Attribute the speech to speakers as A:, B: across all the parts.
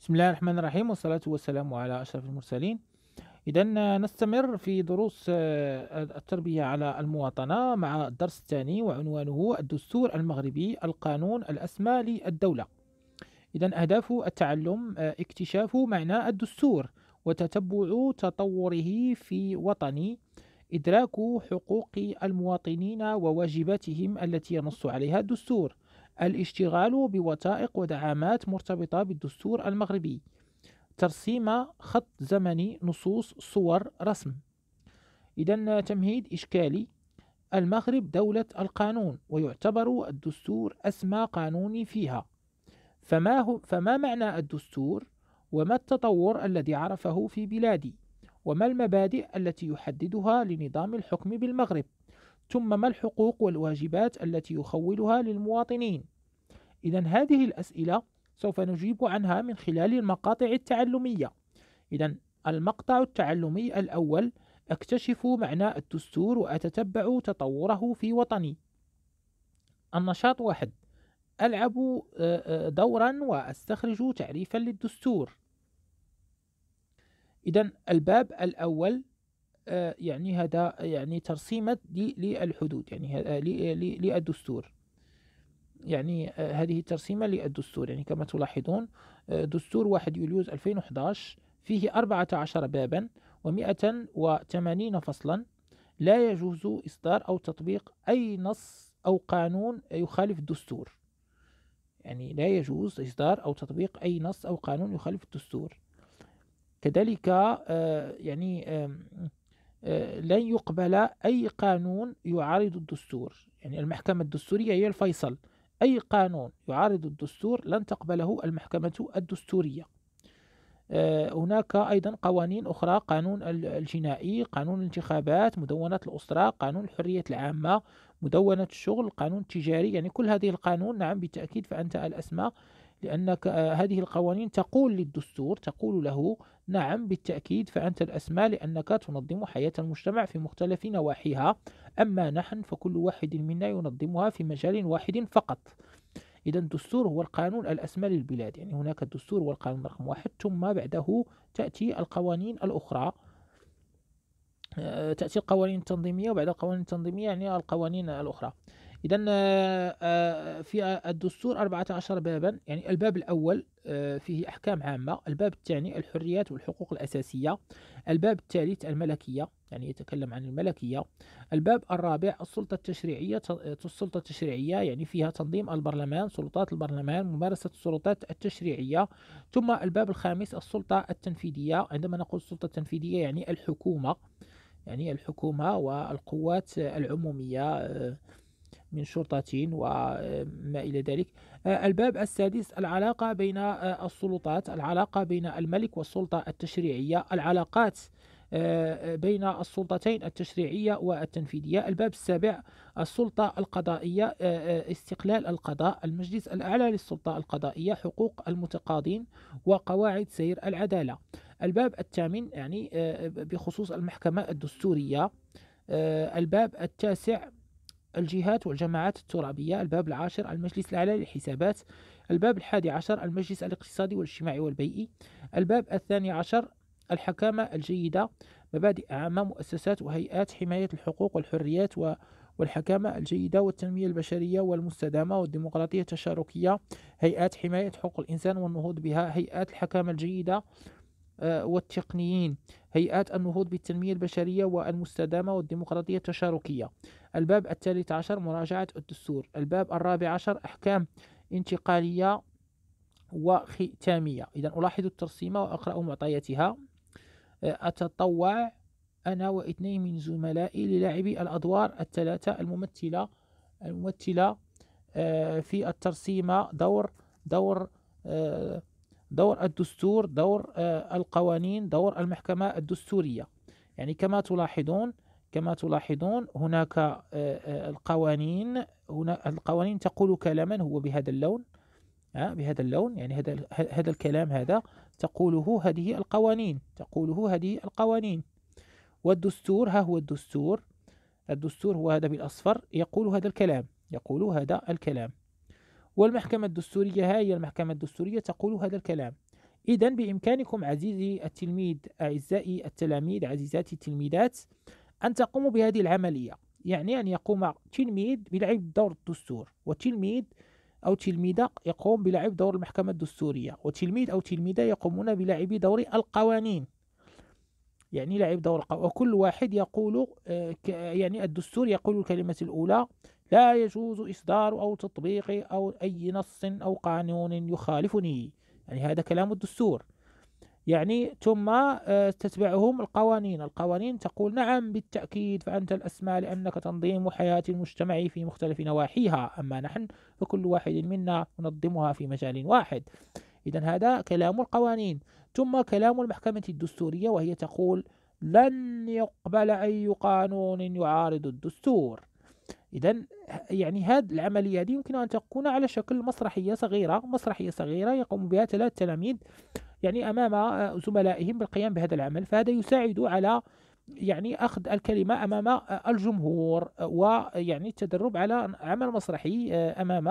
A: بسم الله الرحمن الرحيم والصلاة والسلام على أشرف المرسلين إذا نستمر في دروس آه، التربية على المواطنة مع الدرس الثاني وعنوانه الدستور المغربي القانون الأسمى للدولة إذا أهداف التعلم آه، اكتشاف معنى الدستور وتتبع تطوره في وطني إدراك حقوق المواطنين وواجباتهم التي ينص عليها الدستور الاشتغال بوثائق ودعامات مرتبطة بالدستور المغربي ترسيم خط زمني نصوص صور رسم إذا تمهيد إشكالي المغرب دولة القانون ويعتبر الدستور أسمى قانون فيها فما, هو فما معنى الدستور وما التطور الذي عرفه في بلادي وما المبادئ التي يحددها لنظام الحكم بالمغرب ثم ما الحقوق والواجبات التي يخولها للمواطنين إذا هذه الأسئلة سوف نجيب عنها من خلال المقاطع التعلمية إذا المقطع التعلمي الأول أكتشف معنى الدستور وأتتبع تطوره في وطني النشاط واحد ألعب آه، آه، دورا وأستخرج تعريفا للدستور إذا الباب الأول آه، يعني هذا يعني ترسيمة للحدود يعني آه، للدستور يعني آه، هذه الترسيمة للدستور يعني كما تلاحظون دستور 1 يوليوز 2011 فيه 14 بابا و180 فصلا لا يجوز إصدار أو تطبيق أي نص أو قانون يخالف الدستور يعني لا يجوز إصدار أو تطبيق أي نص أو قانون يخالف الدستور كذلك يعني لن يقبل أي قانون يعارض الدستور يعني المحكمة الدستورية هي الفيصل أي قانون يعارض الدستور لن تقبله المحكمة الدستورية آه، هناك أيضا قوانين أخرى قانون الجنائي قانون الانتخابات مدونة الأسرة قانون الحرية العامة مدونة الشغل قانون التجاري يعني كل هذه القانون نعم بالتأكيد فأنت الأسمى لأنك آه، هذه القوانين تقول للدستور تقول له نعم بالتأكيد فأنت الأسمى لأنك تنظم حياة المجتمع في مختلف نواحيها أما نحن فكل واحد منا ينظمها في مجال واحد فقط إذا الدستور هو القانون الأسمى للبلاد يعني هناك الدستور والقانون رقم واحد ثم بعده تأتي القوانين الأخرى آه، تأتي القوانين التنظيمية وبعد القوانين التنظيمية يعني القوانين الأخرى إذا آه، آه، في آه، الدستور 14 بابا يعني الباب الأول فيه أحكام عامة الباب الثاني الحريات والحقوق الأساسية الباب الثالث الملكية يعني يتكلم عن الملكية الباب الرابع السلطة التشريعية السلطة التشريعية يعني فيها تنظيم البرلمان سلطات البرلمان ممارسة السلطات التشريعية ثم الباب الخامس السلطة التنفيذية عندما نقول السلطة التنفيذية يعني الحكومة يعني الحكومة والقوات العمومية من شرطة آه، وما إلى ذلك آه، الباب السادس العلاقة بين آه، السلطات العلاقة بين الملك والسلطة التشريعية العلاقات بين السلطتين التشريعية والتنفيذية الباب السابع السلطة القضائية استقلال القضاء المجلس الأعلى للسلطة القضائية حقوق المتقاضين وقواعد سير العدالة الباب الثامن يعني بخصوص المحكمة الدستورية الباب التاسع الجهات والجماعات الترابية الباب العاشر المجلس الأعلى للحسابات الباب الحادي عشر المجلس الاقتصادي والاجتماعي والبيئي الباب الثاني عشر الحكامة الجيدة مبادئ عامة مؤسسات وهيئات حماية الحقوق والحريات والحكامة الجيدة والتنمية البشرية والمستدامة والديمقراطية التشاركية هيئات حماية حقوق الإنسان والنهوض بها هيئات الحكامة الجيدة آه، والتقنيين هيئات النهوض بالتنمية البشرية والمستدامة والديمقراطية التشاركية الباب الثالث عشر مراجعة الدستور الباب الرابع عشر أحكام انتقالية وختامية إذا ألاحظ الترسيمة وأقرأ معطياتها أه، أتطوع أنا واثنين من زملائي للاعبي الأدوار الثلاثة الممثلة الممثلة أه، في الترسيمة دور دور أه، دور الدستور دور القوانين دور المحكمة الدستورية يعني كما تلاحظون كما تلاحظون هناك آه، آه، القوانين هنا القوانين تقول كلاما هو بهذا اللون آه، بهذا اللون يعني هذا هذا الكلام هذا تقوله هذه القوانين تقوله هذه القوانين والدستور ها هو الدستور الدستور هو هذا بالأصفر يقول هذا الكلام يقول هذا الكلام والمحكمة الدستورية ها هي المحكمة الدستورية تقول هذا الكلام إذا بإمكانكم عزيزي التلميذ أعزائي التلاميذ عزيزاتي التلميذات أن تقوم بهذه العملية يعني أن يقوم تلميذ بلعب دور الدستور وتلميذ أو تلميذة يقوم بلعب دور المحكمة الدستورية وتلميذ أو تلميذة يقومون بلعب دور القوانين يعني لعب دور القوانين وكل واحد يقول آه، يعني الدستور يقول الكلمة الأولى لا يجوز إصدار أو تطبيق أو أي نص أو قانون يخالفني يعني هذا كلام الدستور يعني ثم آه، تتبعهم القوانين القوانين تقول نعم بالتأكيد فأنت الأسماء لأنك تنظيم حياة المجتمع في مختلف نواحيها أما نحن فكل واحد منا ننظمها في مجال واحد إذا هذا كلام القوانين ثم كلام المحكمة الدستورية وهي تقول لن يقبل أي قانون يعارض الدستور إذا يعني هذه العملية هذه يمكن أن تكون على شكل مسرحية صغيرة مسرحية صغيرة يقوم بها ثلاث تلاميذ يعني أمام آه، زملائهم بالقيام بهذا العمل فهذا يساعد على يعني أخذ الكلمة أمام آه، الجمهور ويعني التدرب على عمل مسرحي آه، أمام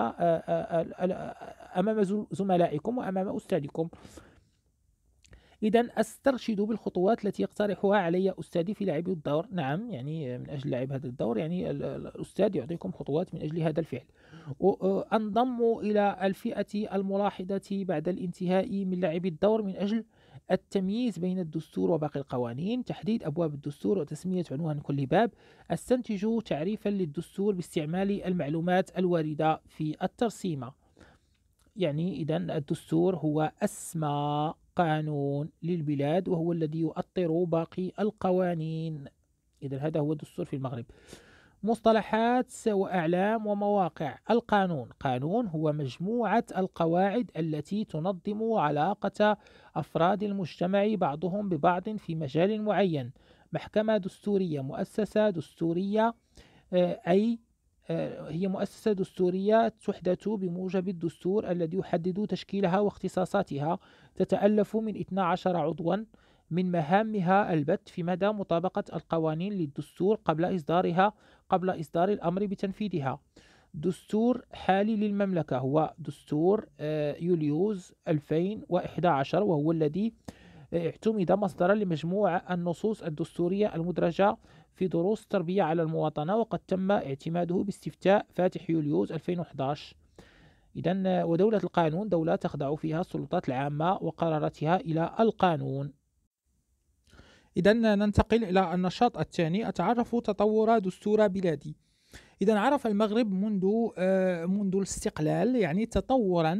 A: أمام زملائكم وأمام أستاذكم إذا أسترشد بالخطوات التي يقترحها علي أستاذي في لعب الدور نعم يعني من أجل لعب هذا الدور يعني الأستاذ يعطيكم خطوات من أجل هذا الفعل أنضم إلى الفئة الملاحظة بعد الانتهاء من لعب الدور من أجل التمييز بين الدستور وباقي القوانين تحديد أبواب الدستور وتسمية عنوان كل باب أستنتج تعريفا للدستور باستعمال المعلومات الواردة في الترسيمة يعني إذا الدستور هو أسمى قانون للبلاد وهو الذي يؤطر باقي القوانين إذا هذا هو الدستور في المغرب مصطلحات وأعلام ومواقع القانون قانون هو مجموعة القواعد التي تنظم علاقة أفراد المجتمع بعضهم ببعض في مجال معين محكمة دستورية مؤسسة دستورية آه، أي آه، هي مؤسسة دستورية تحدث بموجب الدستور الذي يحدد تشكيلها واختصاصاتها تتألف من 12 عضوا من مهامها البت في مدى مطابقة القوانين للدستور قبل إصدارها قبل إصدار الأمر بتنفيذها دستور حالي للمملكة هو دستور آه، يوليوز 2011 وهو الذي آه، اعتمد مصدرا لمجموعة النصوص الدستورية المدرجة في دروس التربية على المواطنة وقد تم اعتماده باستفتاء فاتح يوليوز 2011 إذا ودولة القانون دولة تخضع فيها السلطات العامة وقراراتها إلى القانون إذا ننتقل إلى النشاط الثاني أتعرف تطور دستور بلادي إذا عرف المغرب منذ آه، منذ الاستقلال يعني تطورا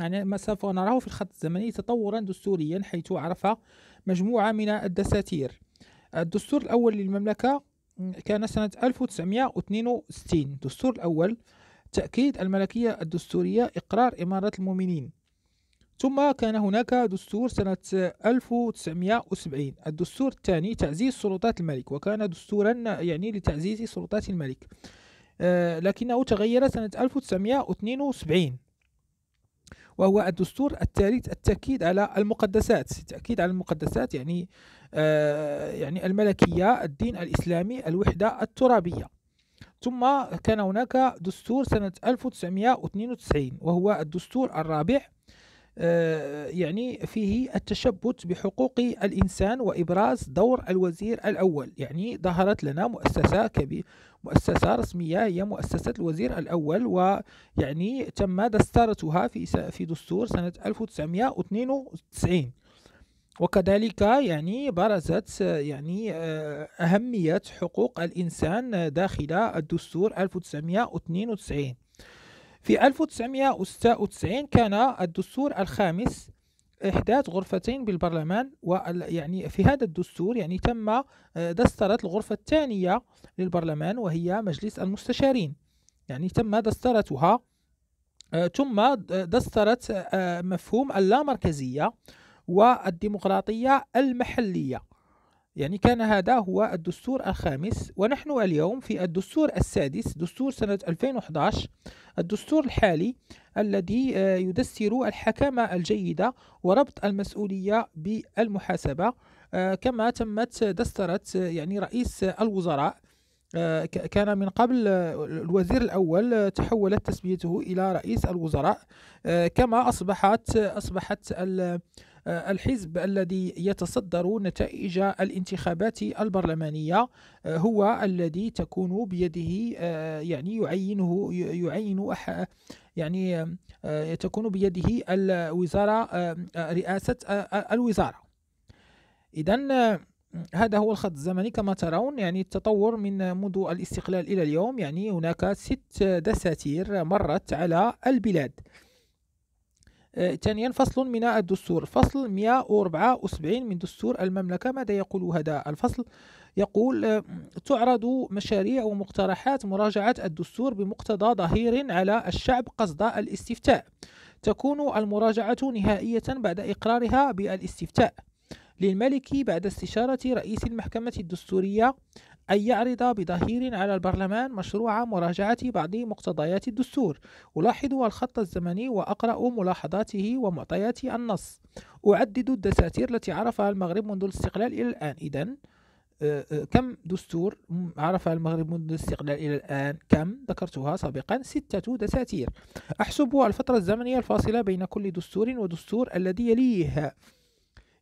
A: يعني ما سوف نراه في الخط الزمني تطورا دستوريا حيث عرف مجموعة من الدساتير الدستور الأول للمملكة كان سنة 1962 الدستور الأول تأكيد الملكية الدستورية إقرار إمارة المؤمنين ثم كان هناك دستور سنة 1970 الدستور الثاني تعزيز سلطات الملك وكان دستورا يعني لتعزيز سلطات الملك آه، لكنه تغير سنة 1972 وهو الدستور الثالث التأكيد على المقدسات التأكيد على المقدسات يعني آه يعني الملكية الدين الإسلامي الوحدة الترابية ثم كان هناك دستور سنة 1992 وهو الدستور الرابع آه، يعني فيه التشبت بحقوق الإنسان وإبراز دور الوزير الأول يعني ظهرت لنا مؤسسة كبيرة مؤسسة رسمية هي مؤسسة الوزير الأول ويعني تم دستارتها في في دستور سنة 1992 وكذلك يعني برزت يعني آه، أهمية حقوق الإنسان داخل الدستور 1992 في 1996 كان الدستور الخامس إحداث غرفتين بالبرلمان ويعني في هذا الدستور يعني تم آه، دسترة الغرفة الثانية للبرلمان وهي مجلس المستشارين يعني تم دسترتها آه، ثم دسترت مفهوم اللامركزية والديمقراطية المحلية يعني كان هذا هو الدستور الخامس ونحن اليوم في الدستور السادس دستور سنة 2011 الدستور الحالي الذي آه، يدسر الحكامة الجيدة وربط المسؤولية بالمحاسبة آه، كما تمت دسترت آه، يعني رئيس الوزراء كان من قبل الوزير الأول تحولت تسميته إلى رئيس الوزراء كما أصبحت أصبحت آه، الحزب الذي يتصدر نتائج الانتخابات البرلمانية آه، هو الذي تكون بيده آه، يعني يعينه يعين يعني تكون بيده الوزارة رئاسة الوزارة إذا هذا هو الخط الزمني كما ترون يعني التطور من منذ الاستقلال إلى اليوم يعني هناك ست دساتير مرت على البلاد ثانيا فصل من الدستور فصل 174 من دستور المملكة ماذا يقول هذا الفصل يقول تعرض مشاريع ومقترحات مراجعة الدستور بمقتضى ظهير على الشعب قصد الاستفتاء تكون المراجعة نهائية بعد إقرارها بالاستفتاء للملك بعد استشارة رئيس المحكمة الدستورية أن يعرض بظهير على البرلمان مشروع مراجعة بعض مقتضيات الدستور ألاحظ الخط الزمني وأقرأ ملاحظاته ومعطيات النص أعدد الدساتير التي عرفها المغرب منذ الاستقلال إلى الآن إذن آه، آه، كم دستور عرفها المغرب منذ الاستقلال إلى الآن كم ذكرتها سابقا ستة دساتير أحسب الفترة الزمنية الفاصلة بين كل دستور ودستور الذي يليه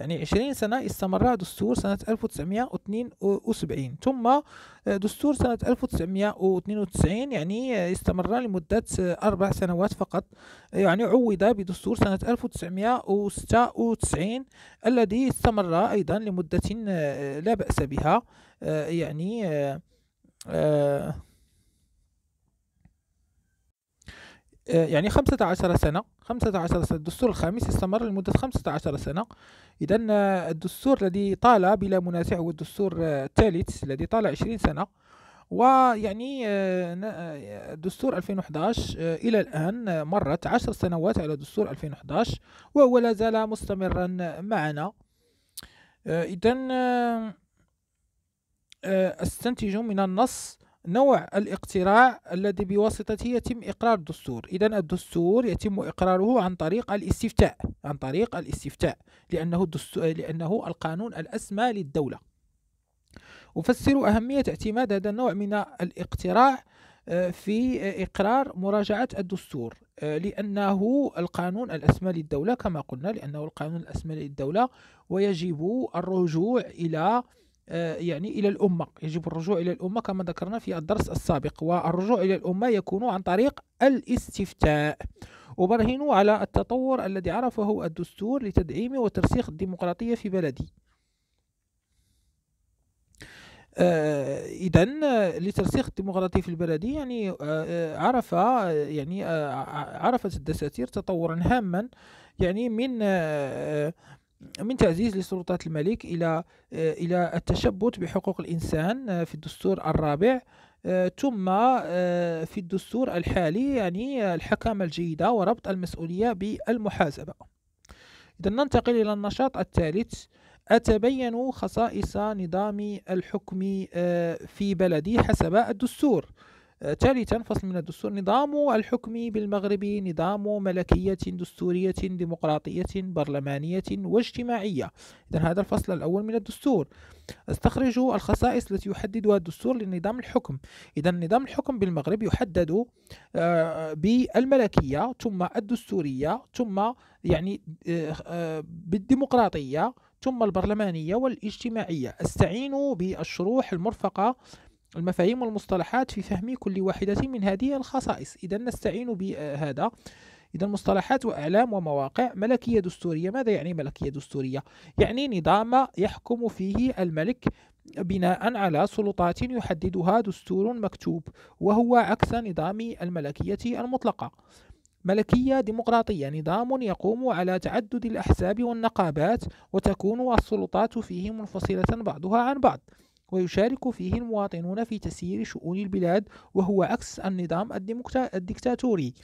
A: يعني 20 سنة استمر دستور سنة 1972 ثم آه، دستور سنة 1992 يعني آه، استمر لمدة آه، أربع سنوات فقط يعني عوض بدستور سنة 1996 الذي استمر أيضا لمدة لا بأس بها يعني يعني 15 سنة 15 سنة الدستور الخامس استمر لمدة 15 سنة إذا الدستور الذي طال بلا منازع هو الدستور الثالث الذي طال 20 سنة ويعني آه، آه، دستور 2011 آه، إلى الآن مرت عشر سنوات على دستور 2011 وهو لا زال مستمرا معنا إذا استنتج من النص نوع الاقتراع الذي بواسطته يتم إقرار الدستور إذا الدستور يتم إقراره عن طريق الاستفتاء عن طريق الاستفتاء لأنه, الدستور لأنه القانون الأسمى للدولة أفسر أهمية اعتماد هذا النوع من الاقتراع آه، في إقرار مراجعة الدستور آه، لأنه القانون الأسمى للدولة كما قلنا لأنه القانون الأسمى للدولة ويجب الرجوع إلى آه، يعني إلى الأمة يجب الرجوع إلى الأمة كما ذكرنا في الدرس السابق والرجوع إلى الأمة يكون عن طريق الاستفتاء وبرهنوا على التطور الذي عرفه الدستور لتدعيم وترسيخ الديمقراطية في بلدي آه، اذا آه، لترسيخ الديمقراطيه في البلد يعني عرف يعني عرفت الدساتير تطورا هاما يعني من من تعزيز لسلطات الملك إلى آه، إلى التشبث بحقوق الإنسان آه، في الدستور الرابع آه، ثم في الدستور الحالي يعني الحكامة الجيدة وربط المسؤولية بالمحاسبة إذا ننتقل إلى النشاط الثالث أتبين خصائص نظام الحكم في بلدي حسب الدستور ثالثا فصل من الدستور نظام الحكم بالمغرب نظام ملكية دستورية ديمقراطية برلمانية واجتماعية إذا هذا الفصل الأول من الدستور استخرج الخصائص التي يحددها الدستور لنظام الحكم إذا نظام الحكم بالمغرب يحدد آه، بالملكية ثم الدستورية ثم يعني آه، آه، بالديمقراطية ثم البرلمانية والاجتماعية استعينوا بالشروح المرفقة المفاهيم والمصطلحات في فهم كل واحدة من هذه الخصائص إذا نستعين بهذا إذا مصطلحات وأعلام ومواقع ملكية دستورية ماذا يعني ملكية دستورية؟ يعني نظام يحكم فيه الملك بناء على سلطات يحددها دستور مكتوب وهو عكس نظام الملكية المطلقة ملكية ديمقراطية نظام يقوم على تعدد الأحزاب والنقابات وتكون السلطات فيه منفصلة بعضها عن بعض ويشارك فيه المواطنون في تسيير شؤون البلاد وهو عكس النظام الديكتاتوري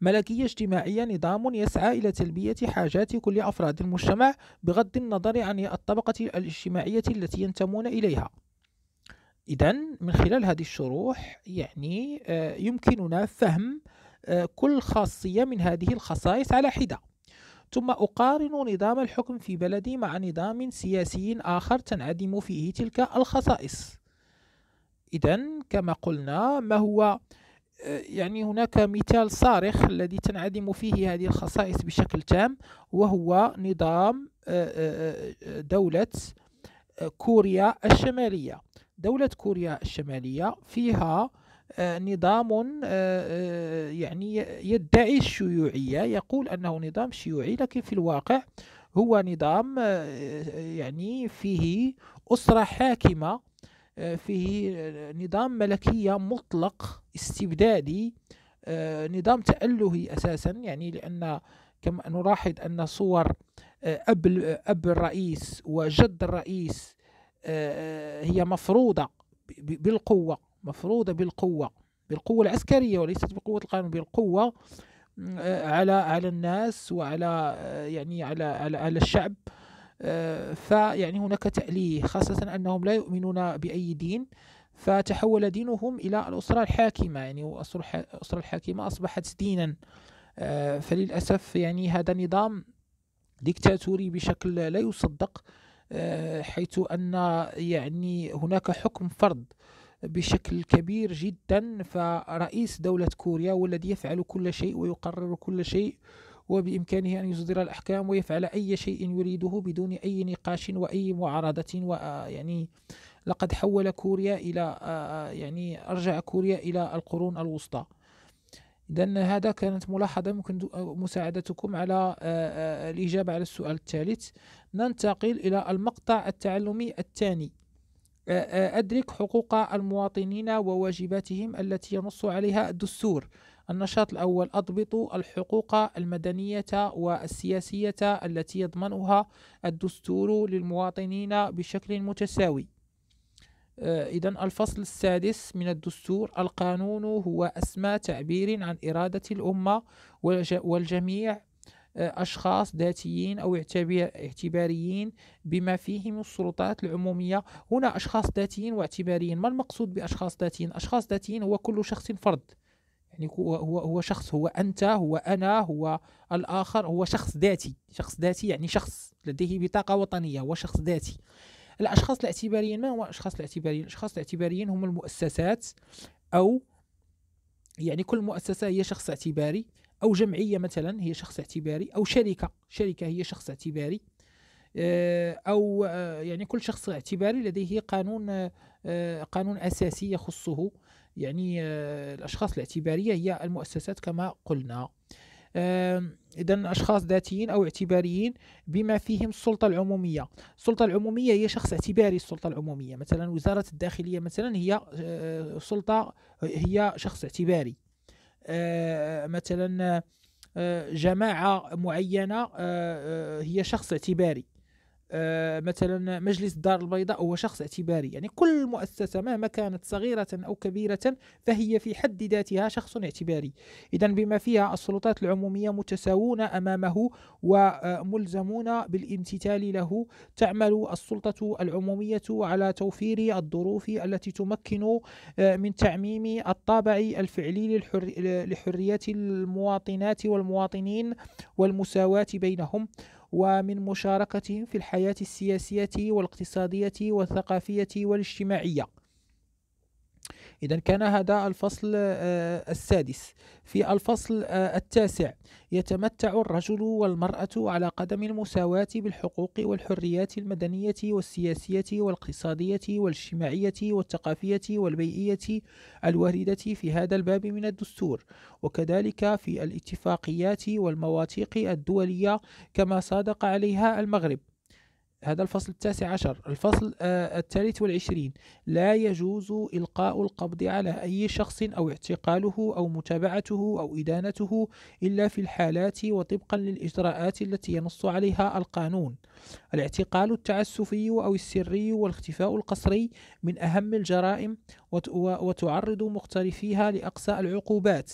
A: ملكية اجتماعية نظام يسعى إلى تلبية حاجات كل أفراد المجتمع بغض النظر عن الطبقة الاجتماعية التي ينتمون إليها إذا من خلال هذه الشروح يعني آه، يمكننا فهم آه، كل خاصية من هذه الخصائص على حدة ثم أقارن نظام الحكم في بلدي مع نظام سياسي آخر تنعدم فيه تلك الخصائص إذا كما قلنا ما هو آه، يعني هناك مثال صارخ الذي تنعدم فيه هذه الخصائص بشكل تام وهو نظام آه، آه، دولة كوريا الشمالية دولة كوريا الشمالية فيها آه، نظام آه، آه، يعني يدعي الشيوعية يقول أنه نظام شيوعي لكن في الواقع هو نظام يعني فيه أسرة حاكمة فيه نظام ملكية مطلق استبدادي نظام تألهي أساسا يعني لأن كما نلاحظ أن صور أب أب الرئيس وجد الرئيس هي مفروضة بالقوة مفروضة بالقوة بالقوة العسكرية وليست بقوة القانون بالقوة آه، على على الناس وعلى آه، يعني على على, على الشعب آه، فيعني هناك تأليه خاصة أنهم لا يؤمنون بأي دين فتحول دينهم إلى الأسرة الحاكمة يعني الأسرة الحاكمة أصبحت دينا فللأسف يعني هذا نظام ديكتاتوري بشكل لا يصدق حيث أن يعني هناك حكم فرض بشكل كبير جدا فرئيس دولة كوريا هو الذي يفعل كل شيء ويقرر كل شيء وبإمكانه أن يصدر الأحكام ويفعل أي شيء يريده بدون أي نقاش وأي معارضة ويعني لقد حول كوريا إلى يعني أرجع كوريا إلى القرون الوسطى إذا هذا كانت ملاحظة ممكن مساعدتكم على الإجابة على السؤال الثالث ننتقل إلى المقطع التعلمي الثاني أدرك حقوق المواطنين وواجباتهم التي ينص عليها الدستور النشاط الأول أضبط الحقوق المدنية والسياسية التي يضمنها الدستور للمواطنين بشكل متساوي إذا الفصل السادس من الدستور القانون هو أسمى تعبير عن إرادة الأمة والجميع أشخاص ذاتيين أو اعتباريين بما فيهم السلطات العمومية هنا أشخاص ذاتيين واعتباريين ما المقصود بأشخاص ذاتيين أشخاص ذاتيين هو كل شخص فرد يعني هو هو شخص هو انت هو انا هو الاخر هو شخص ذاتي شخص ذاتي يعني شخص لديه بطاقه وطنيه هو شخص ذاتي الاشخاص الاعتباريين ما هو الاشخاص الاعتباريين الاشخاص الاعتباريين هم المؤسسات او يعني كل مؤسسه هي شخص اعتباري او جمعيه مثلا هي شخص اعتباري او شركه شركه هي شخص اعتباري آه، او آه، يعني كل شخص اعتباري لديه قانون آه، قانون اساسي يخصه يعني الاشخاص الاعتباريه هي المؤسسات كما قلنا اذا اشخاص ذاتيين او اعتباريين بما فيهم السلطه العموميه السلطه العموميه هي شخص اعتباري السلطه العموميه مثلا وزاره الداخليه مثلا هي سلطه هي شخص اعتباري آه، مثلا آه، جماعه معينه آه، هي شخص اعتباري آه، مثلا مجلس الدار البيضاء هو شخص اعتباري يعني كل مؤسسة مهما كانت صغيرة أو كبيرة فهي في حد ذاتها شخص اعتباري إذا بما فيها السلطات العمومية متساوون أمامه وملزمون بالامتثال له تعمل السلطة العمومية على توفير الظروف التي تمكن آه، من تعميم الطابع الفعلي لحريات المواطنات والمواطنين والمساواة بينهم ومن مشاركتهم في الحياة السياسية والاقتصادية والثقافية والاجتماعية إذا كان هذا الفصل آه، السادس في الفصل آه، التاسع يتمتع الرجل والمرأة على قدم المساواة بالحقوق والحريات المدنية والسياسية والاقتصادية والاجتماعية والثقافية والبيئية الواردة في هذا الباب من الدستور وكذلك في الاتفاقيات والمواثيق الدولية كما صادق عليها المغرب هذا الفصل التاسع عشر الفصل آه، الثالث والعشرين لا يجوز إلقاء القبض على أي شخص أو اعتقاله أو متابعته أو إدانته إلا في الحالات وطبقا للإجراءات التي ينص عليها القانون الاعتقال التعسفي أو السري والاختفاء القسري من أهم الجرائم وتعرض مقترفيها لأقصى العقوبات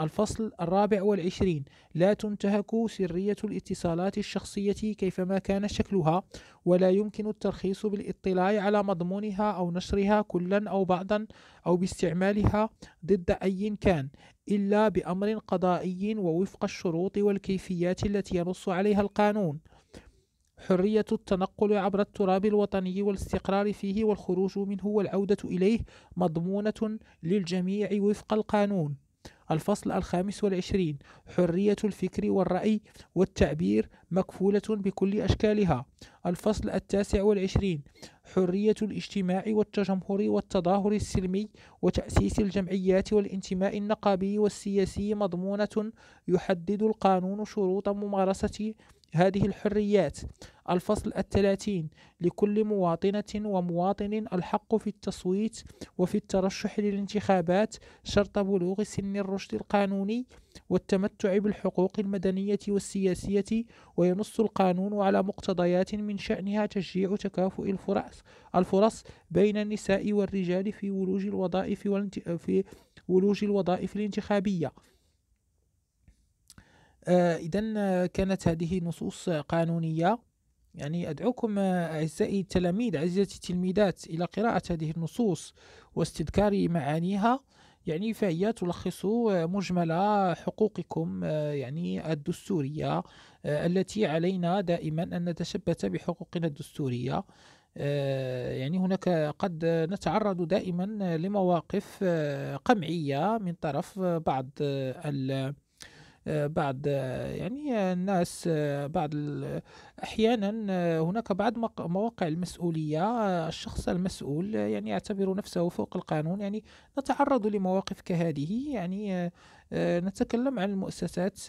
A: الفصل الرابع والعشرين لا تنتهك سرية الاتصالات الشخصية كيفما كان شكلها ولا يمكن الترخيص بالاطلاع على مضمونها أو نشرها كلا أو بعضا أو باستعمالها ضد أي كان إلا بأمر قضائي ووفق الشروط والكيفيات التي ينص عليها القانون حرية التنقل عبر التراب الوطني والاستقرار فيه والخروج منه والعودة إليه مضمونة للجميع وفق القانون الفصل الخامس والعشرين حرية الفكر والرأي والتعبير مكفولة بكل أشكالها الفصل التاسع والعشرين حرية الاجتماع والتجمهر والتظاهر السلمي وتأسيس الجمعيات والانتماء النقابي والسياسي مضمونة يحدد القانون شروط ممارسة هذه الحريات الفصل الثلاثين لكل مواطنة ومواطن الحق في التصويت وفي الترشح للانتخابات شرط بلوغ سن الرشد القانوني والتمتع بالحقوق المدنية والسياسية وينص القانون على مقتضيات من شأنها تشجيع تكافؤ الفرص الفرص بين النساء والرجال في ولوج الوظائف في ولوج الوظائف الانتخابية آه، إذا كانت هذه نصوص قانونية يعني أدعوكم أعزائي التلاميذ عزيزتي التلميذات إلى قراءة هذه النصوص واستذكار معانيها يعني فهي تلخص مجمل حقوقكم آه، يعني الدستورية آه، التي علينا دائما أن نتشبث بحقوقنا الدستورية يعني هناك قد نتعرض دائما لمواقف قمعية من طرف بعض بعض يعني الناس بعض احيانا هناك بعض مواقع المسؤوليه الشخص المسؤول يعني يعتبر نفسه فوق القانون يعني نتعرض لمواقف كهذه يعني نتكلم عن المؤسسات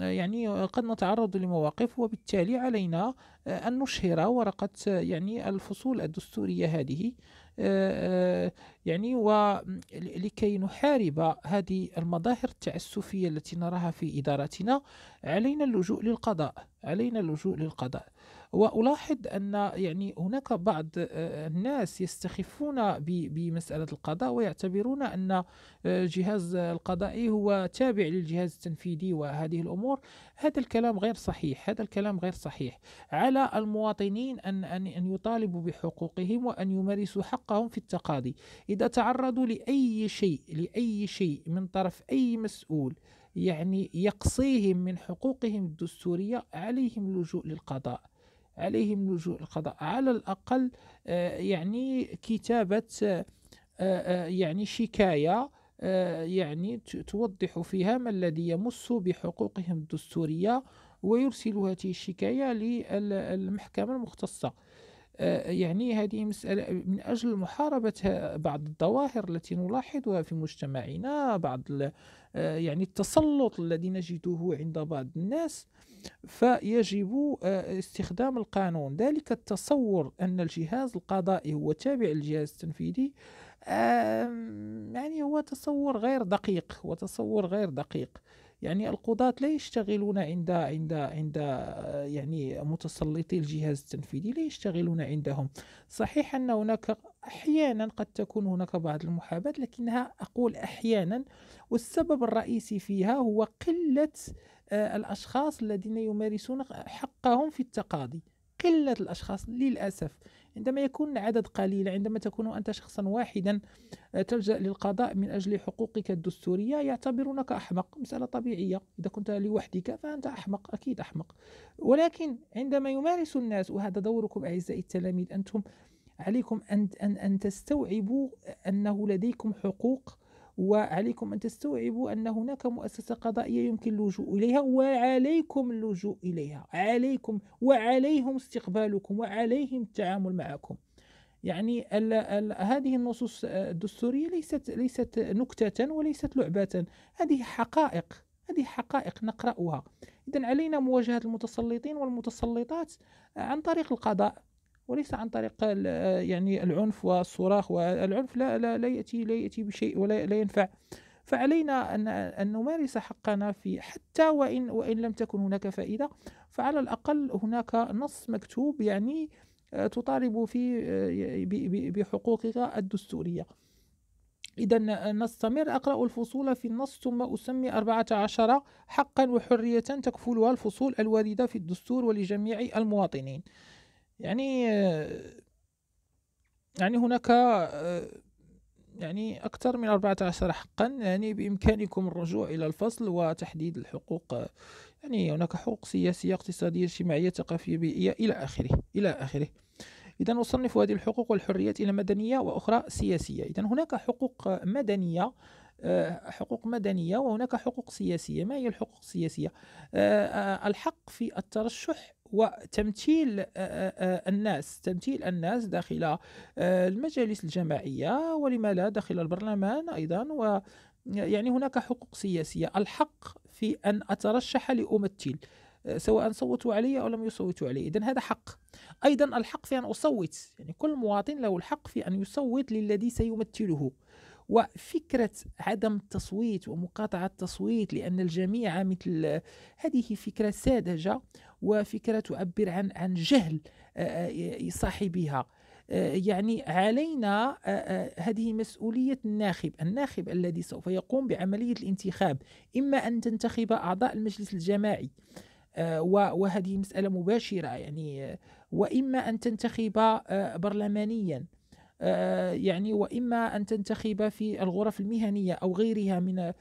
A: يعني قد نتعرض لمواقف وبالتالي علينا أن نشهر ورقة يعني الفصول الدستورية هذه آه، آه، يعني ولكي نحارب هذه المظاهر التعسفية التي نراها في إدارتنا علينا اللجوء للقضاء علينا اللجوء للقضاء والاحظ ان يعني هناك بعض آه، الناس يستخفون بمساله القضاء ويعتبرون ان الجهاز آه، القضائي هو تابع للجهاز التنفيذي وهذه الامور هذا الكلام غير صحيح هذا الكلام غير صحيح على المواطنين ان ان ان يطالبوا بحقوقهم وان يمارسوا حقهم في التقاضي اذا تعرضوا لاي شيء لاي شيء من طرف اي مسؤول يعني يقصيهم من حقوقهم الدستوريه عليهم اللجوء للقضاء عليهم لجوء القضاء على الأقل آه، يعني كتابة آه، آه، يعني شكاية يعني توضح فيها ما الذي يمس بحقوقهم الدستورية ويرسل هذه الشكاية للمحكمة المختصة يعني هذه مسألة من أجل محاربة بعض الظواهر التي نلاحظها في مجتمعنا بعض يعني التسلط الذي نجده عند بعض الناس فيجب آه، استخدام القانون ذلك التصور أن الجهاز القضائي هو تابع للجهاز التنفيذي يعني هو تصور غير دقيق وتصور غير دقيق يعني القضاة لا يشتغلون عند عند عند آه، يعني متسلطي الجهاز التنفيذي لا يشتغلون عندهم صحيح أن هناك أحيانا قد تكون هناك بعض المحاباة لكنها أقول أحيانا والسبب الرئيسي فيها هو قلة آه، الأشخاص الذين يمارسون حقهم في التقاضي قلة الأشخاص للأسف عندما يكون العدد قليلا عندما تكون أنت شخصا واحدا آه، تلجأ للقضاء من أجل حقوقك الدستورية يعتبرونك أحمق مسألة طبيعية إذا كنت لوحدك فأنت أحمق أكيد أحمق ولكن عندما يمارس الناس وهذا دوركم أعزائي التلاميذ أنتم عليكم أن, أن, أن تستوعبوا أنه لديكم حقوق وعليكم أن تستوعبوا أن هناك مؤسسة قضائية يمكن اللجوء إليها وعليكم اللجوء إليها عليكم وعليهم استقبالكم وعليهم التعامل معكم يعني الـ الـ هذه النصوص الدستورية ليست ليست نكتة وليست لعبة هذه حقائق هذه حقائق نقرأها إذا علينا مواجهة المتسلطين والمتسلطات عن طريق القضاء وليس عن طريق يعني العنف والصراخ والعنف لا لا, لا يأتي لا يأتي بشيء ولا لا ينفع فعلينا أن أن نمارس حقنا في حتى وإن وإن لم تكن هناك فائدة فعلى الأقل هناك نص مكتوب يعني آه، تطالب فيه آه، بحقوقك الدستورية إذا آه، نستمر أقرأ الفصول في النص ثم أسمي 14 حقا وحرية تكفلها الفصول الواردة في الدستور ولجميع المواطنين يعني يعني هناك يعني أكثر من 14 حقا يعني بإمكانكم الرجوع إلى الفصل وتحديد الحقوق يعني هناك حقوق سياسية اقتصادية اجتماعية ثقافية بيئية إلى آخره إلى آخره إذا نصنف هذه الحقوق والحريات إلى مدنية وأخرى سياسية إذا هناك حقوق مدنية آه، حقوق مدنية وهناك حقوق سياسية ما هي الحقوق السياسية؟ آه، آه، الحق في الترشح وتمثيل الناس تمثيل الناس داخل المجالس الجماعية ولما لا داخل البرلمان أيضا و يعني هناك حقوق سياسية الحق في أن أترشح لأمثل سواء صوتوا علي أو لم يصوتوا علي إذا هذا حق أيضا الحق في أن أصوت يعني كل مواطن له الحق في أن يصوت للذي سيمثله وفكرة عدم التصويت ومقاطعة التصويت لأن الجميع مثل هذه فكرة ساذجة وفكرة تعبر عن عن جهل آه، آه، صاحبها آه، يعني علينا هذه مسؤولية الناخب الناخب الذي سوف يقوم بعملية الانتخاب إما أن تنتخب أعضاء المجلس الجماعي وهذه مسألة مباشرة يعني وإما أن تنتخب برلمانيا آه، يعني وإما أن تنتخب في الغرف المهنية أو غيرها من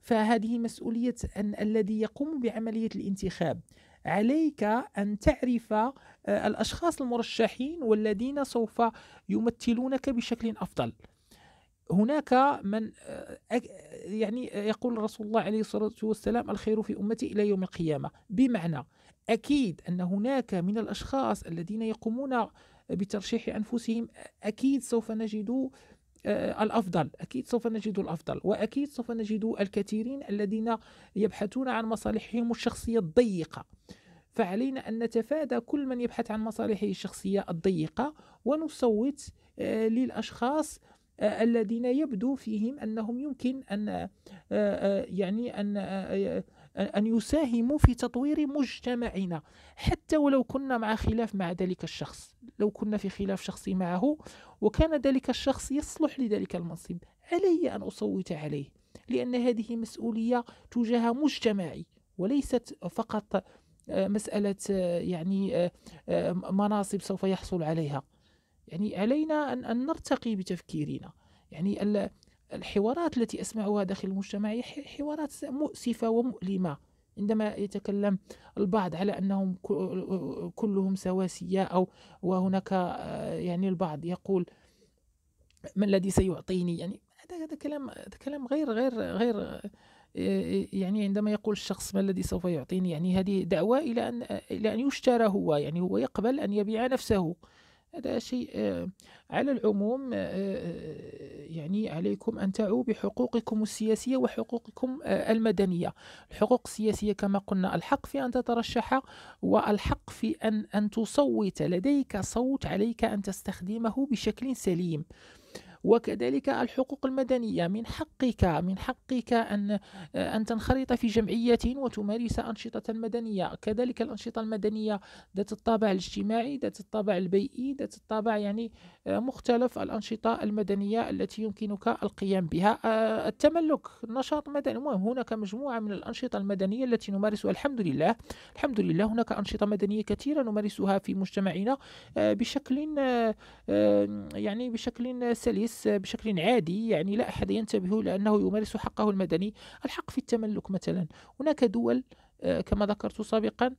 A: فهذه مسؤولية أن الذي يقوم بعملية الانتخاب عليك أن تعرف آه، الأشخاص المرشحين والذين سوف يمثلونك بشكل أفضل هناك من آه، يعني يقول رسول الله عليه الصلاة والسلام الخير في أمتي إلى يوم القيامة بمعنى أكيد أن هناك من الأشخاص الذين يقومون بترشيح أنفسهم أكيد سوف نجد آه، الافضل اكيد سوف نجد الافضل واكيد سوف نجد الكثيرين الذين يبحثون عن مصالحهم الشخصيه الضيقه فعلينا ان نتفادى كل من يبحث عن مصالحه الشخصيه الضيقه ونصوت آه، للاشخاص آه، الذين يبدو فيهم انهم يمكن ان يعني ان أن يساهموا في تطوير مجتمعنا حتى ولو كنا مع خلاف مع ذلك الشخص لو كنا في خلاف شخصي معه وكان ذلك الشخص يصلح لذلك المنصب علي أن أصوت عليه لأن هذه مسؤولية تجاه مجتمعي وليست فقط آه، مسألة آه، يعني آه، مناصب سوف يحصل عليها يعني علينا أن نرتقي بتفكيرنا يعني الحوارات التي أسمعها داخل المجتمع هي حوارات مؤسفة ومؤلمة عندما يتكلم البعض على أنهم كلهم سواسية أو وهناك آه، يعني البعض يقول ما الذي سيعطيني يعني هذا هذا كلام هذا كلام غير غير غير آه، يعني عندما يقول الشخص ما الذي سوف يعطيني يعني هذه دعوة إلى أن إلى أن يشترى هو يعني هو يقبل أن يبيع نفسه هذا شيء آه، على العموم آه، آه، يعني عليكم أن تعوا بحقوقكم السياسية وحقوقكم المدنية الحقوق السياسية كما قلنا الحق في أن تترشح والحق في أن, أن تصوت لديك صوت عليك أن تستخدمه بشكل سليم وكذلك الحقوق المدنية من حقك من حقك أن أن تنخرط في جمعية وتمارس أنشطة مدنية كذلك الأنشطة المدنية ذات الطابع الاجتماعي ذات الطابع البيئي ذات الطابع يعني آه، مختلف الأنشطة المدنية التي يمكنك القيام بها آه، التملك نشاط مدني المهم هناك مجموعة من الأنشطة المدنية التي نمارسها الحمد لله الحمد لله هناك أنشطة مدنية كثيرة نمارسها في مجتمعنا آه، بشكل يعني بشكل سلس بشكل عادي يعني لا أحد ينتبه لأنه يمارس حقه المدني الحق في التملك مثلا هناك دول كما ذكرت سابقا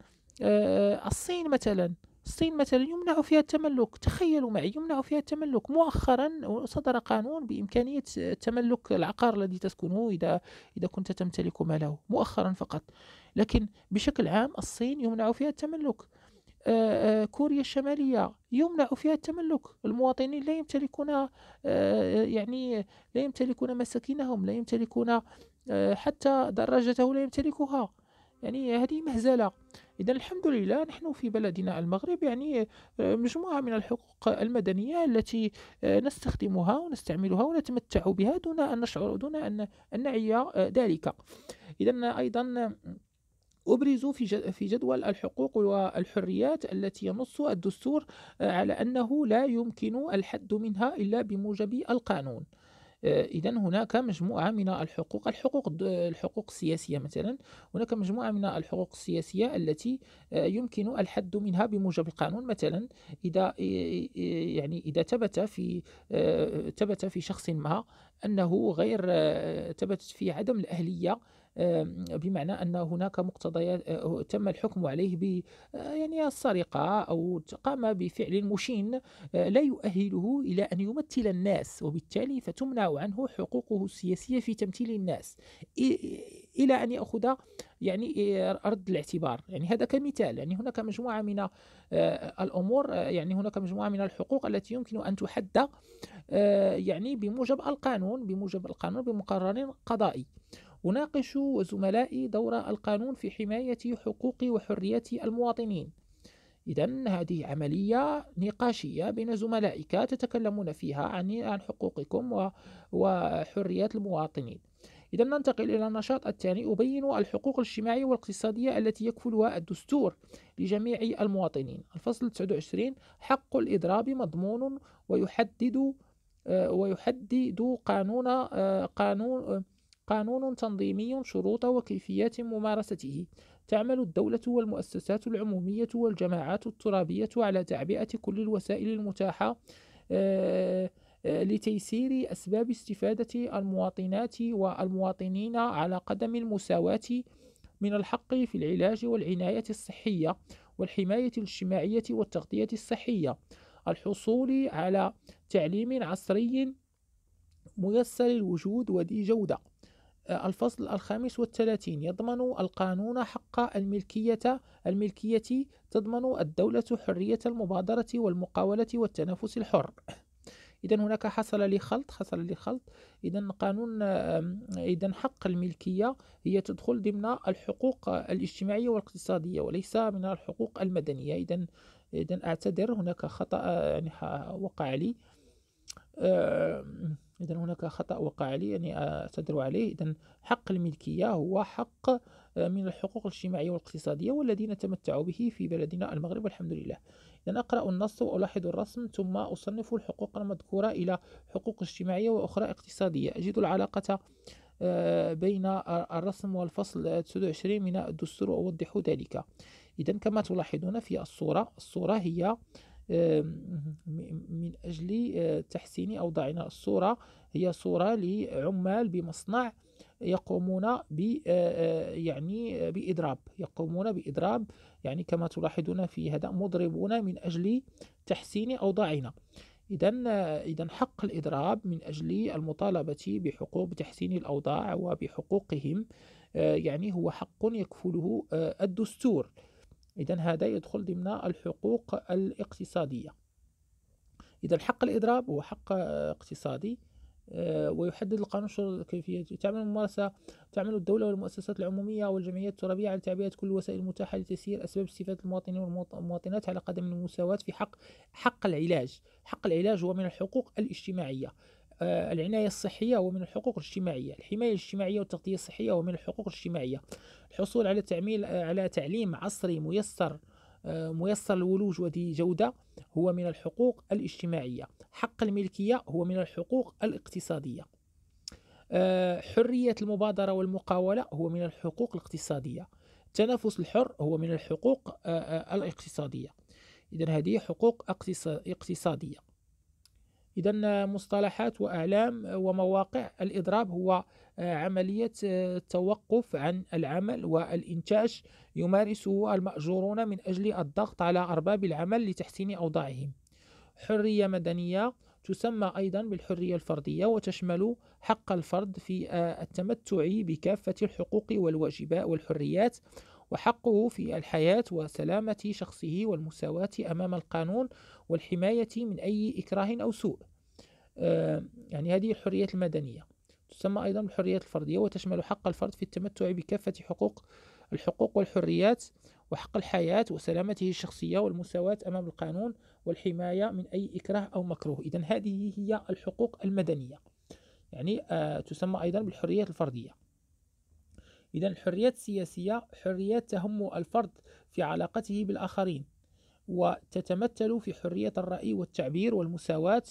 A: الصين مثلا الصين مثلا يمنع فيها التملك تخيلوا معي يمنع فيها التملك مؤخرا صدر قانون بإمكانية تملك العقار الذي تسكنه إذا إذا كنت تمتلك ماله مؤخرا فقط لكن بشكل عام الصين يمنع فيها التملك آه، آه، كوريا الشمالية يمنع فيها التملك المواطنين لا يمتلكون آه، يعني لا يمتلكون مساكنهم لا يمتلكون حتى دراجته لا يمتلكها يعني هذه مهزلة إذا الحمد لله نحن في بلدنا المغرب يعني آه، مجموعة من الحقوق المدنية التي آه، نستخدمها ونستعملها ونتمتع بها دون أن نشعر دون أن نعي آه، ذلك إذا أيضا أبرز في في جدول الحقوق والحريات التي ينص الدستور على أنه لا يمكن الحد منها إلا بموجب القانون. آه، إذا هناك مجموعة من الحقوق الحقوق الحقوق السياسية مثلا هناك مجموعة من الحقوق السياسية التي آه، يمكن الحد منها بموجب القانون مثلا إذا آه، يعني إذا ثبت في ثبت في شخص ما أنه غير ثبتت في عدم الأهلية بمعنى أن هناك مقتضيات آه، تم الحكم عليه ب آه، يعني السرقة أو قام بفعل مشين آه، لا يؤهله إلى أن يمثل الناس وبالتالي فتمنع عنه حقوقه السياسية في تمثيل الناس إلى أن يأخذ يعني رد الاعتبار يعني هذا كمثال يعني هناك مجموعة من الأمور يعني هناك مجموعة من الحقوق التي يمكن أن تحد يعني بموجب القانون بموجب القانون بمقرر قضائي أناقش وزملائي دور القانون في حماية حقوق وحريات المواطنين إذا هذه عملية نقاشية بين زملائك تتكلمون فيها عن عن حقوقكم وحريات المواطنين إذا ننتقل إلى النشاط الثاني أبين الحقوق الاجتماعية والاقتصادية التي يكفلها الدستور لجميع المواطنين الفصل 29 حق الإضراب مضمون ويحدد آه، ويحدد قانون آه، قانون قانون تنظيمي شروط وكيفيات ممارسته تعمل الدولة والمؤسسات العمومية والجماعات الترابية على تعبئة كل الوسائل المتاحة آه، آه، لتيسير أسباب استفادة المواطنات والمواطنين على قدم المساواة من الحق في العلاج والعناية الصحية والحماية الاجتماعية والتغطية الصحية الحصول على تعليم عصري ميسر الوجود وذي جودة الفصل الخامس والثلاثين يضمن القانون حق الملكية الملكية تضمن الدولة حرية المبادرة والمقاولة والتنافس الحر إذا هناك حصل لي خلط حصل لي خلط إذا قانون إذا حق الملكية هي تدخل ضمن الحقوق الاجتماعية والاقتصادية وليس من الحقوق المدنية إذا إذا أعتذر هناك خطأ يعني وقع لي إذا هناك خطأ وقع لي يعني أعتذر عليه إذا حق الملكية هو حق آه، من الحقوق الاجتماعية والاقتصادية والذي نتمتع به في بلدنا المغرب والحمد لله إذا أقرأ النص وألاحظ الرسم ثم أصنف الحقوق المذكورة إلى حقوق اجتماعية وأخرى اقتصادية أجد العلاقة آه، بين الرسم والفصل 29 من الدستور وأوضح ذلك إذا كما تلاحظون في الصورة الصورة هي من أجل آه، تحسين أوضاعنا الصورة هي صورة لعمال بمصنع يقومون ب آه، آه، يعني بإضراب يقومون بإضراب يعني كما تلاحظون في هذا مضربون من أجل تحسين أوضاعنا إذا إذا حق الإضراب من أجل المطالبة بحقوق تحسين الأوضاع وبحقوقهم يعني هو حق يكفله الدستور إذا هذا يدخل ضمن الحقوق الاقتصادية إذا حق الإضراب هو حق اقتصادي آه، ويحدد القانون كيفية تعمل الممارسة تعمل الدولة والمؤسسات العمومية والجمعيات الترابية على تعبئة كل الوسائل المتاحة لتسيير أسباب استفادة المواطنين والمواطنات على قدم المساواة في حق حق العلاج حق العلاج هو من الحقوق الاجتماعية آه، العناية الصحية ومن الحقوق الاجتماعية الحماية الاجتماعية والتغطية الصحية ومن الحقوق الاجتماعية الحصول على تعميل آه، على تعليم عصري ميسر آه، ميسر الولوج وذي جودة هو من الحقوق الاجتماعية حق الملكية هو من الحقوق الاقتصادية حرية المبادرة والمقاولة هو من الحقوق الاقتصادية التنافس الحر هو من الحقوق الاقتصادية إذا هذه حقوق اقتصادية إذا مصطلحات وأعلام ومواقع الإضراب هو آه، عملية آه، التوقف عن العمل والإنتاج يمارسه المأجورون من أجل الضغط على أرباب العمل لتحسين أوضاعهم حرية مدنية تسمى أيضا بالحرية الفردية وتشمل حق الفرد في آه، التمتع بكافة الحقوق والواجبات والحريات وحقه في الحياة وسلامة شخصه والمساواة أمام القانون والحماية من أي إكراه أو سوء آه، يعني هذه الحرية المدنية تسمى أيضا بالحريات الفردية وتشمل حق الفرد في التمتع بكافة حقوق الحقوق والحريات وحق الحياة وسلامته الشخصية والمساواة أمام القانون والحماية من أي إكراه أو مكروه إذا هذه هي الحقوق المدنية يعني آه، تسمى أيضا بالحريات الفردية إذا الحريات السياسية حريات تهم الفرد في علاقته بالآخرين وتتمثل في حرية الرأي والتعبير والمساواة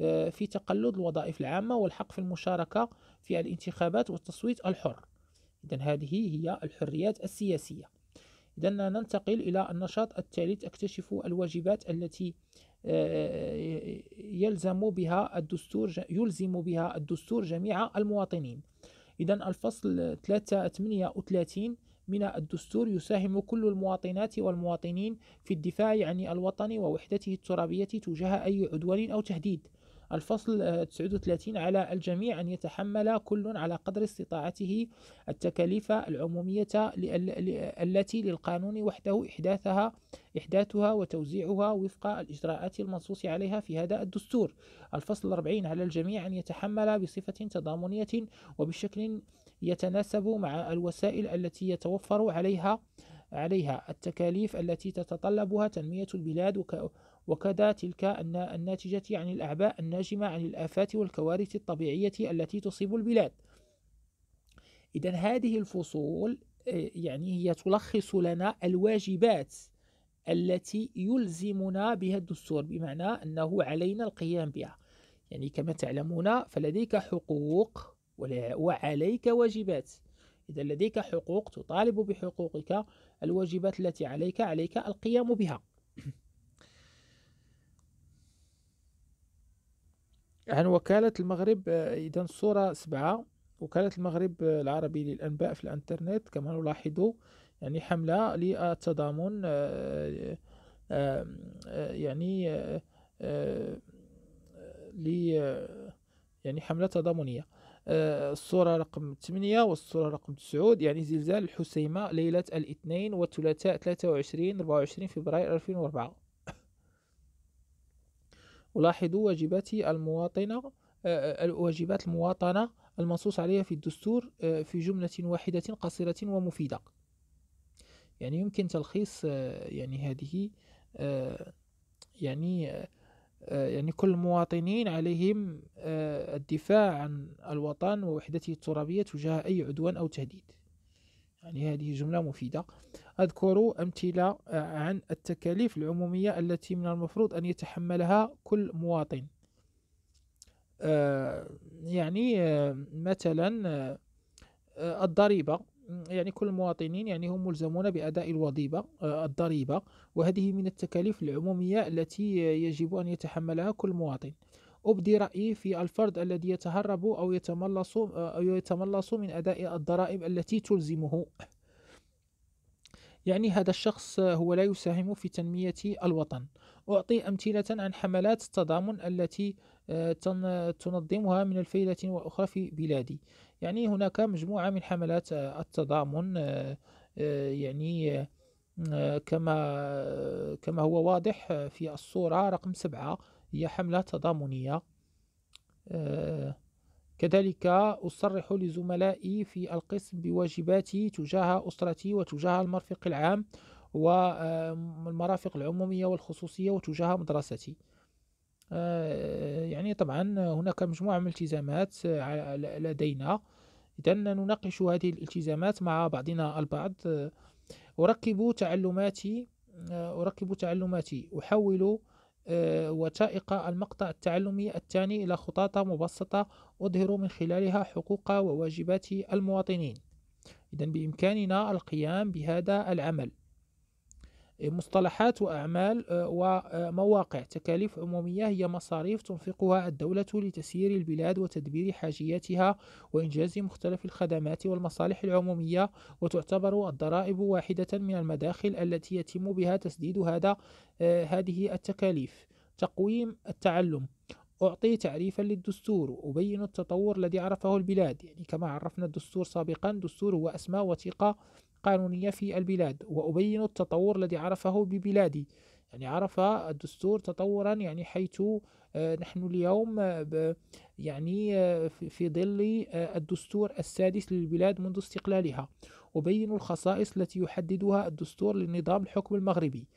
A: آه، في تقلد الوظائف العامة والحق في المشاركة في الانتخابات والتصويت الحر إذا هذه هي الحريات السياسية إذا ننتقل إلى النشاط الثالث أكتشف الواجبات التي آه، يلزم بها الدستور يلزم بها الدستور جميع المواطنين إذا الفصل 338 من الدستور يساهم كل المواطنات والمواطنين في الدفاع عن الوطن ووحدته الترابية تجاه أي عدوان أو تهديد الفصل 39 آه، على الجميع أن يتحمل كل على قدر استطاعته التكاليف العمومية التي للقانون وحده إحداثها إحداثها وتوزيعها وفق الإجراءات المنصوص عليها في هذا الدستور الفصل 40 على الجميع أن يتحمل بصفة تضامنية وبشكل يتناسب مع الوسائل التي يتوفر عليها عليها التكاليف التي تتطلبها تنمية البلاد وكذا تلك الناتجة عن الأعباء الناجمة عن الآفات والكوارث الطبيعية التي تصيب البلاد إذا هذه الفصول آه، يعني هي تلخص لنا الواجبات التي يلزمنا بها الدستور بمعنى أنه علينا القيام بها يعني كما تعلمون فلديك حقوق وعليك واجبات إذا لديك حقوق تطالب بحقوقك الواجبات التي عليك عليك القيام بها عن يعني وكالة المغرب آه، إذا الصورة سبعة وكالة المغرب آه، العربي للأنباء في الإنترنت كما نلاحظ يعني حملة للتضامن آه، يعني ل يعني حملة تضامنية الصورة رقم 8 والصورة رقم 9 يعني زلزال الحسيمة ليلة الاثنين والثلاثاء 23 24 فبراير 2004 ولاحظوا واجبات المواطنة آه، آه، واجبات المواطنة المنصوص عليها في الدستور آه، في جملة واحدة قصيرة ومفيدة يعني يمكن تلخيص يعني هذه يعني يعني كل المواطنين عليهم الدفاع عن الوطن ووحدته الترابية تجاه أي عدوان أو تهديد يعني هذه جملة مفيدة أذكر أمثلة آه، عن التكاليف العمومية التي من المفروض أن يتحملها كل مواطن آه، يعني آه، مثلا الضريبة يعني كل المواطنين يعني هم ملزمون بأداء الوظيفة الضريبة وهذه من التكاليف العمومية التي يجب أن يتحملها كل مواطن أبدي رأيي في الفرد الذي يتهرب أو يتملص أو يتملص من أداء الضرائب التي تلزمه يعني هذا الشخص هو لا يساهم في تنمية الوطن أعطي أمثلة عن حملات التضامن التي آه، تنظمها من الفيلة وأخرى في بلادي يعني هناك مجموعة من حملات آه، التضامن آه، يعني كما كما هو واضح في الصورة رقم سبعة هي حملة تضامنية كذلك أصرح لزملائي في القسم بواجباتي تجاه أسرتي وتجاه المرفق العام والمرافق العمومية والخصوصية وتجاه مدرستي آه، يعني طبعا هناك مجموعة من الالتزامات آه، لدينا إذا نناقش هذه الالتزامات مع بعضنا البعض أركب تعلماتي آه، أركب تعلماتي أحاول آه، وثائق المقطع التعلمي الثاني إلى خطاط مبسطة أظهر من خلالها حقوق وواجبات المواطنين إذا بإمكاننا القيام بهذا العمل مصطلحات وأعمال آه، ومواقع تكاليف عمومية هي مصاريف تنفقها الدولة لتسيير البلاد وتدبير حاجياتها وإنجاز مختلف الخدمات والمصالح العمومية وتعتبر الضرائب واحدة من المداخل التي يتم بها تسديد هذا آه، هذه التكاليف تقويم التعلم أعطي تعريفا للدستور أبين التطور الذي عرفه البلاد يعني كما عرفنا الدستور سابقا دستور هو أسماء وثيقة قانونية في البلاد وأبين التطور الذي عرفه ببلادي يعني عرف الدستور تطورا يعني حيث آه، نحن اليوم آه، يعني آه، في ظل الدستور السادس للبلاد منذ استقلالها أبين الخصائص التي يحددها الدستور لنظام الحكم المغربي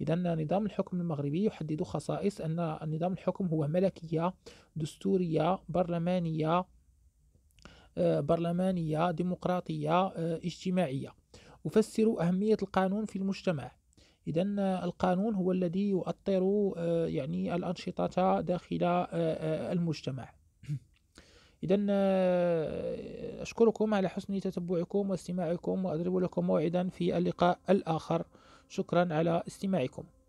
A: إذا نظام الحكم المغربي يحدد خصائص أن نظام الحكم هو ملكية دستورية برلمانية برلمانية ديمقراطية اجتماعية أفسر أهمية القانون في المجتمع إذا آه، القانون هو الذي يؤطر آه، يعني الأنشطة داخل آه، المجتمع إذا أشكركم على حسن تتبعكم واستماعكم وأضرب لكم موعدا في اللقاء الآخر شكرا على استماعكم